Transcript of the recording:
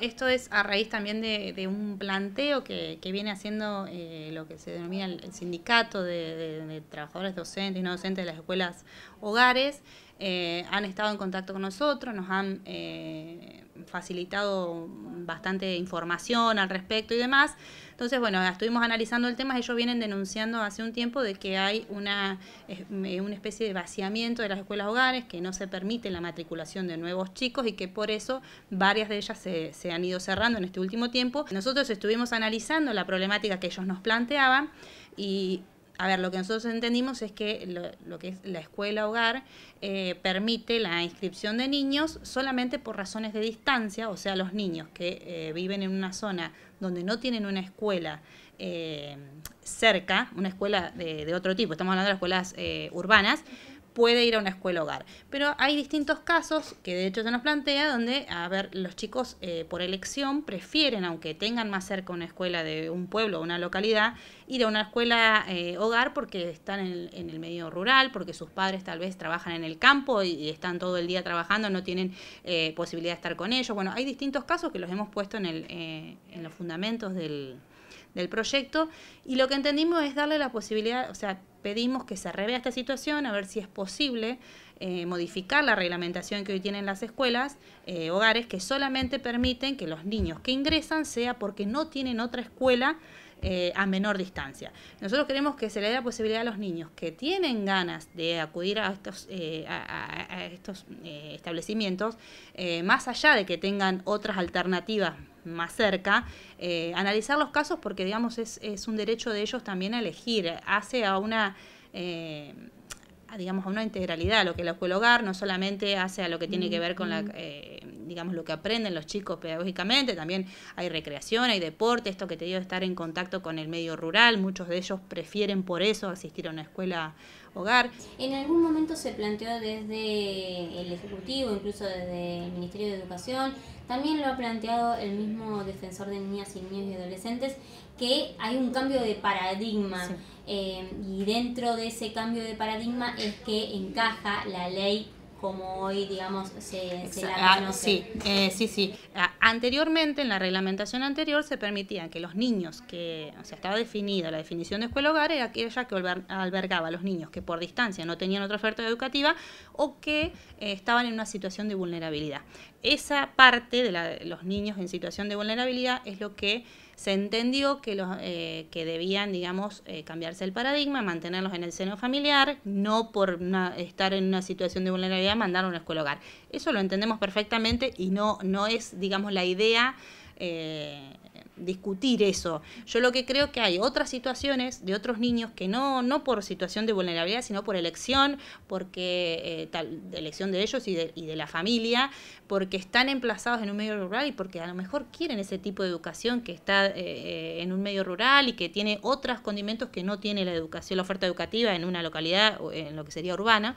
Esto es a raíz también de, un planteo que, viene haciendo eh, lo que se denomina el, sindicato de, trabajadores docentes y no docentes de las escuelas hogares. Eh, han estado en contacto con nosotros, nos han eh, facilitado bastante información al respecto y demás. Entonces, bueno, estuvimos analizando el tema, ellos vienen denunciando hace un tiempo de que hay una, una especie de vaciamiento de las escuelas hogares, que no se permite la matriculación de nuevos chicos y que por eso varias de ellas se, se han ido cerrando en este último tiempo. Nosotros estuvimos analizando la problemática que ellos nos planteaban y a ver, lo que nosotros entendimos es que lo, que es la escuela hogar eh, permite la inscripción de niños solamente por razones de distancia, o sea, los niños que eh, viven en una zona donde no tienen una escuela eh, cerca, una escuela de, otro tipo, estamos hablando de las escuelas urbanas, puede ir a una escuela hogar. Pero hay distintos casos que de hecho se nos plantea donde, a ver, los chicos eh, por elección prefieren, aunque tengan más cerca una escuela de un pueblo o una localidad, ir a una escuela eh, hogar porque están en el, medio rural, porque sus padres tal vez trabajan en el campo y, están todo el día trabajando, no tienen eh, posibilidad de estar con ellos. Bueno, hay distintos casos que los hemos puesto en, el, en los fundamentos del, del proyecto y lo que entendimos es darle la posibilidad, o sea, pedimos que se revea esta situación, a ver si es posible eh, modificar la reglamentación que hoy tienen las escuelas, eh, hogares que solamente permiten que los niños que ingresan sea porque no tienen otra escuela eh, a menor distancia. Nosotros queremos que se le dé la posibilidad a los niños que tienen ganas de acudir a estos, a, a estos establecimientos, más allá de que tengan otras alternativas más cerca, eh, analizar los casos porque, digamos, es, un derecho de ellos también elegir, hace a una... Eh, digamos, a una integralidad, lo que el hogar no solamente hace a lo que tiene mm, que ver con la, mm. eh, digamos, lo que aprenden los chicos pedagógicamente, también hay recreación, hay deporte, esto que te dio estar en contacto con el medio rural, muchos de ellos prefieren por eso asistir a una escuela hogar. ¿En algún momento se planteó desde el Ejecutivo, incluso desde el Ministerio de Educación, también lo ha planteado el mismo defensor de niñas y niños y adolescentes, que hay un cambio de paradigma eh, y dentro de ese cambio de paradigma es que encaja la ley como hoy, digamos, se, la ah, eh, sí, sí, sí. Ah, anteriormente, en la reglamentación anterior, se permitía que los niños que, o sea, estaba definida la definición de escuela-hogar, era aquella que albergaba a los niños que por distancia no tenían otra oferta educativa o que eh, estaban en una situación de vulnerabilidad. Esa parte de los niños en situación de vulnerabilidad es lo que se entendió que, los, eh, que debían, digamos, eh, cambiarse el paradigma, mantenerlos en el seno familiar, no por estar en una situación de vulnerabilidad, mandar a una escuela hogar. Eso lo entendemos perfectamente y no, no es, digamos, la idea eh, discutir eso. Yo lo que creo que hay otras situaciones de otros niños que no, no por situación de vulnerabilidad, sino por elección, porque eh, tal, de elección de ellos y de, y de, la familia, porque están emplazados en un medio rural y porque a lo mejor quieren ese tipo de educación que está eh, eh, en un medio rural y que tiene otros condimentos que no tiene la educación, la oferta educativa en una localidad, en lo que sería urbana.